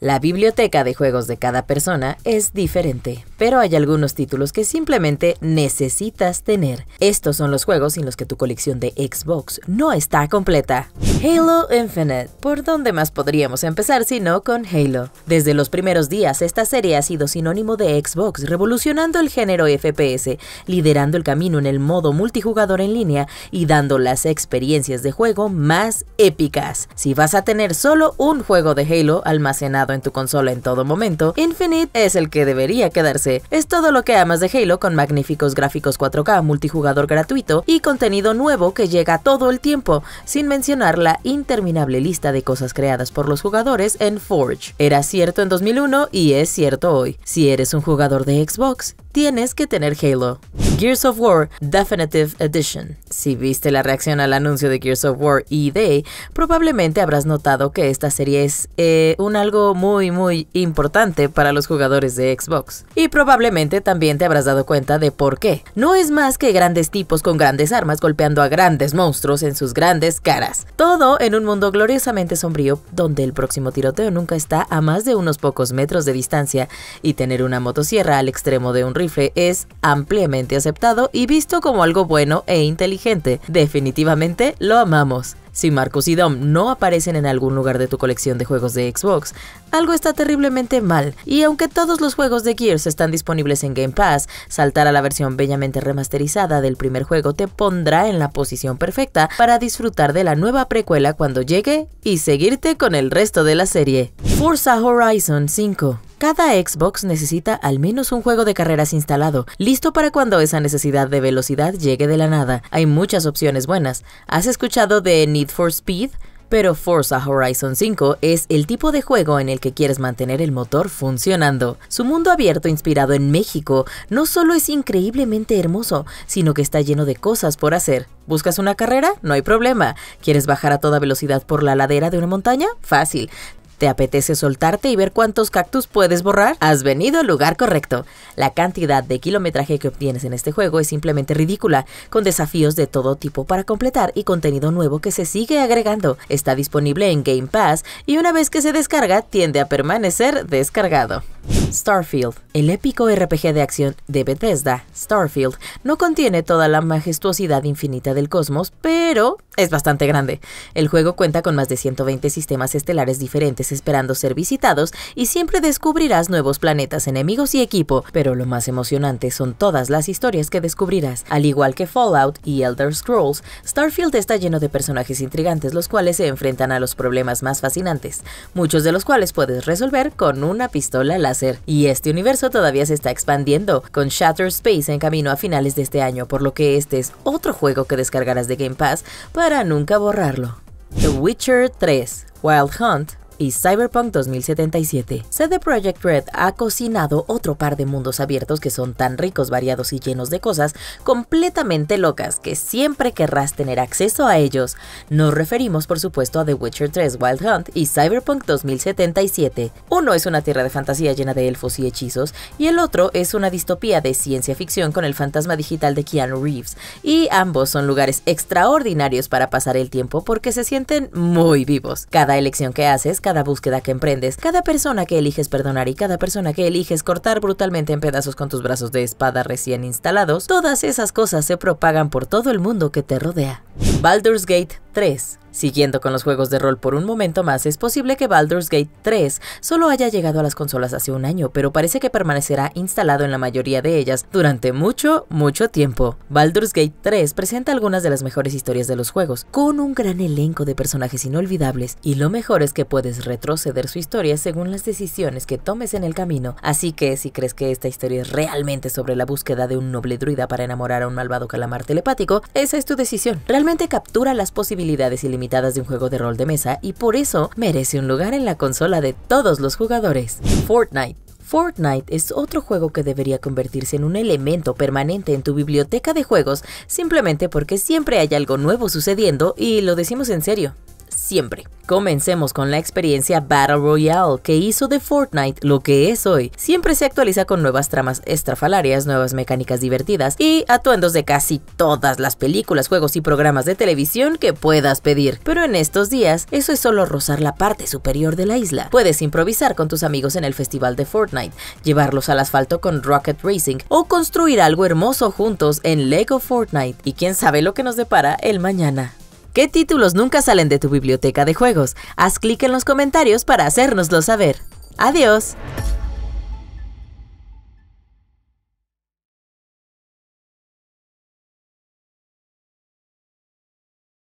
La biblioteca de juegos de cada persona es diferente, pero hay algunos títulos que simplemente necesitas tener. Estos son los juegos sin los que tu colección de Xbox no está completa. Halo Infinite. ¿Por dónde más podríamos empezar si no con Halo? Desde los primeros días, esta serie ha sido sinónimo de Xbox, revolucionando el género FPS, liderando el camino en el modo multijugador en línea y dando las experiencias de juego más épicas. Si vas a tener solo un juego de Halo almacenado en tu consola en todo momento, Infinite es el que debería quedarse. Es todo lo que amas de Halo con magníficos gráficos 4K, multijugador gratuito y contenido nuevo que llega todo el tiempo, sin mencionar la interminable lista de cosas creadas por los jugadores en Forge. Era cierto en 2001 y es cierto hoy. Si eres un jugador de Xbox, tienes que tener Halo. Gears of War Definitive Edition. Si viste la reacción al anuncio de Gears of War Day, probablemente habrás notado que esta serie es eh, un algo muy muy importante para los jugadores de Xbox. Y probablemente también te habrás dado cuenta de por qué. No es más que grandes tipos con grandes armas golpeando a grandes monstruos en sus grandes caras. Todo en un mundo gloriosamente sombrío donde el próximo tiroteo nunca está a más de unos pocos metros de distancia y tener una motosierra al extremo de un rifle es ampliamente aceptable y visto como algo bueno e inteligente. Definitivamente lo amamos. Si Marcus y Dom no aparecen en algún lugar de tu colección de juegos de Xbox, algo está terriblemente mal, y aunque todos los juegos de Gears están disponibles en Game Pass, saltar a la versión bellamente remasterizada del primer juego te pondrá en la posición perfecta para disfrutar de la nueva precuela cuando llegue y seguirte con el resto de la serie. Forza Horizon 5. Cada Xbox necesita al menos un juego de carreras instalado, listo para cuando esa necesidad de velocidad llegue de la nada. Hay muchas opciones buenas. ¿Has escuchado de Need for Speed? Pero Forza Horizon 5 es el tipo de juego en el que quieres mantener el motor funcionando. Su mundo abierto inspirado en México no solo es increíblemente hermoso, sino que está lleno de cosas por hacer. ¿Buscas una carrera? No hay problema. ¿Quieres bajar a toda velocidad por la ladera de una montaña? Fácil. ¿Te apetece soltarte y ver cuántos cactus puedes borrar? Has venido al lugar correcto. La cantidad de kilometraje que obtienes en este juego es simplemente ridícula, con desafíos de todo tipo para completar y contenido nuevo que se sigue agregando. Está disponible en Game Pass y una vez que se descarga tiende a permanecer descargado. Starfield, el épico RPG de acción de Bethesda, Starfield, no contiene toda la majestuosidad infinita del cosmos, pero es bastante grande. El juego cuenta con más de 120 sistemas estelares diferentes esperando ser visitados y siempre descubrirás nuevos planetas, enemigos y equipo, pero lo más emocionante son todas las historias que descubrirás. Al igual que Fallout y Elder Scrolls, Starfield está lleno de personajes intrigantes los cuales se enfrentan a los problemas más fascinantes, muchos de los cuales puedes resolver con una pistola láser. Y este universo todavía se está expandiendo, con Shattered Space en camino a finales de este año, por lo que este es otro juego que descargarás de Game Pass para nunca borrarlo. The Witcher 3 Wild Hunt y Cyberpunk 2077. CD Project Red ha cocinado otro par de mundos abiertos que son tan ricos, variados y llenos de cosas completamente locas que siempre querrás tener acceso a ellos. Nos referimos por supuesto a The Witcher 3 Wild Hunt y Cyberpunk 2077. Uno es una tierra de fantasía llena de elfos y hechizos y el otro es una distopía de ciencia ficción con el fantasma digital de Keanu Reeves y ambos son lugares extraordinarios para pasar el tiempo porque se sienten muy vivos. Cada elección que haces cada búsqueda que emprendes, cada persona que eliges perdonar y cada persona que eliges cortar brutalmente en pedazos con tus brazos de espada recién instalados, todas esas cosas se propagan por todo el mundo que te rodea. Baldur's Gate 3. Siguiendo con los juegos de rol por un momento más, es posible que Baldur's Gate 3 solo haya llegado a las consolas hace un año, pero parece que permanecerá instalado en la mayoría de ellas durante mucho, mucho tiempo. Baldur's Gate 3 presenta algunas de las mejores historias de los juegos, con un gran elenco de personajes inolvidables, y lo mejor es que puedes retroceder su historia según las decisiones que tomes en el camino, así que si crees que esta historia es realmente sobre la búsqueda de un noble druida para enamorar a un malvado calamar telepático, esa es tu decisión. Realmente captura las posibilidades habilidades ilimitadas de un juego de rol de mesa y por eso merece un lugar en la consola de todos los jugadores. Fortnite Fortnite es otro juego que debería convertirse en un elemento permanente en tu biblioteca de juegos simplemente porque siempre hay algo nuevo sucediendo y lo decimos en serio siempre. Comencemos con la experiencia Battle Royale que hizo de Fortnite lo que es hoy. Siempre se actualiza con nuevas tramas estrafalarias, nuevas mecánicas divertidas y atuendos de casi todas las películas, juegos y programas de televisión que puedas pedir. Pero en estos días, eso es solo rozar la parte superior de la isla. Puedes improvisar con tus amigos en el festival de Fortnite, llevarlos al asfalto con Rocket Racing o construir algo hermoso juntos en Lego Fortnite. Y quién sabe lo que nos depara el mañana. ¿Qué títulos nunca salen de tu biblioteca de juegos? Haz clic en los comentarios para hacérnoslo saber. ¡Adiós!